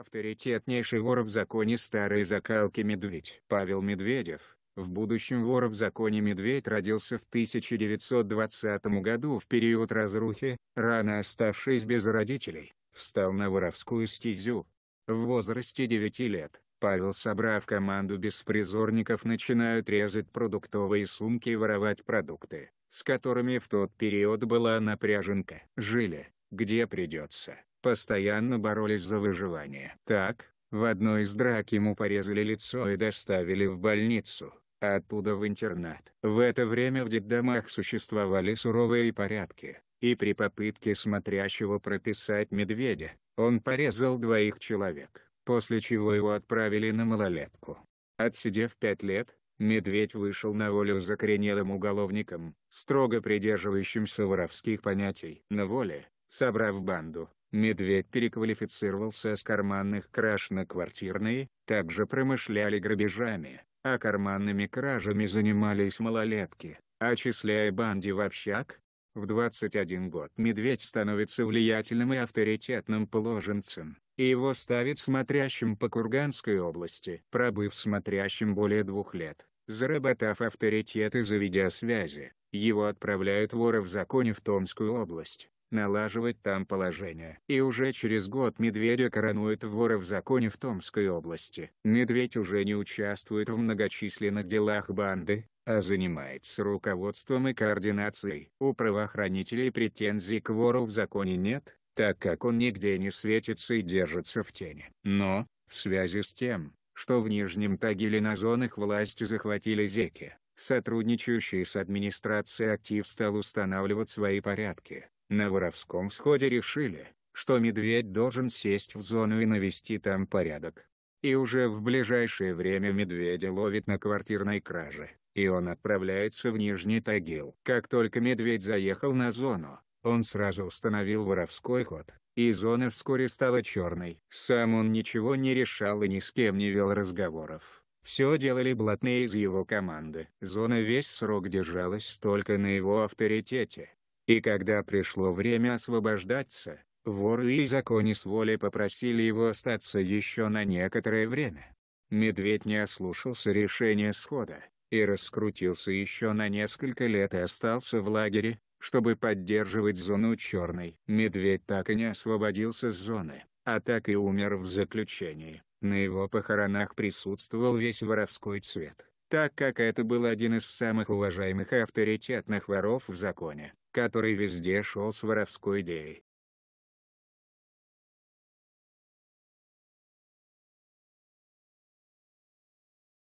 Авторитетнейший вор в законе старой закалки Медведь. Павел Медведев. В будущем вор в законе Медведь родился в 1920 году в период разрухи, рано оставшись без родителей, встал на воровскую стезю. В возрасте 9 лет, Павел собрав команду беспризорников начинают резать продуктовые сумки и воровать продукты, с которыми в тот период была напряженка. Жили, где придется, постоянно боролись за выживание. Так, в одной из драк ему порезали лицо и доставили в больницу, а оттуда в интернат. В это время в детдомах существовали суровые порядки, и при попытке смотрящего прописать медведя, он порезал двоих человек, после чего его отправили на малолетку. Отсидев пять лет, Медведь вышел на волю закоренелым уголовником, строго придерживающимся воровских понятий. На воле, Собрав банду, медведь переквалифицировался с карманных краж на квартирные, также промышляли грабежами, а карманными кражами занимались малолетки, очисляя банди в общак. В 21 год медведь становится влиятельным и авторитетным положенцем, и его ставит смотрящим по Курганской области. Пробыв смотрящим более двух лет, заработав авторитет и заведя связи, его отправляют вора в законе в Томскую область, налаживать там положение. И уже через год Медведя коронуют вора в законе в Томской области. Медведь уже не участвует в многочисленных делах банды, а занимается руководством и координацией. У правоохранителей претензий к вору в законе нет, так как он нигде не светится и держится в тени. Но, в связи с тем, что в Нижнем Тагиле на зонах власти захватили зеки, сотрудничающие с администрацией актив стал устанавливать свои порядки. На воровском сходе решили, что медведь должен сесть в зону и навести там порядок. И уже в ближайшее время медведя ловит на квартирной краже, и он отправляется в Нижний Тагил. Как только медведь заехал на зону, он сразу установил воровской ход, и зона вскоре стала черной. Сам он ничего не решал и ни с кем не вел разговоров. Все делали блатные из его команды. Зона весь срок держалась только на его авторитете, и когда пришло время освобождаться, воры и законе с воли попросили его остаться еще на некоторое время. Медведь не ослушался решения схода, и раскрутился еще на несколько лет и остался в лагере, чтобы поддерживать зону черной. Медведь так и не освободился с зоны, а так и умер в заключении. На его похоронах присутствовал весь воровской цвет, так как это был один из самых уважаемых и авторитетных воров в законе который везде шел с воровской идеей.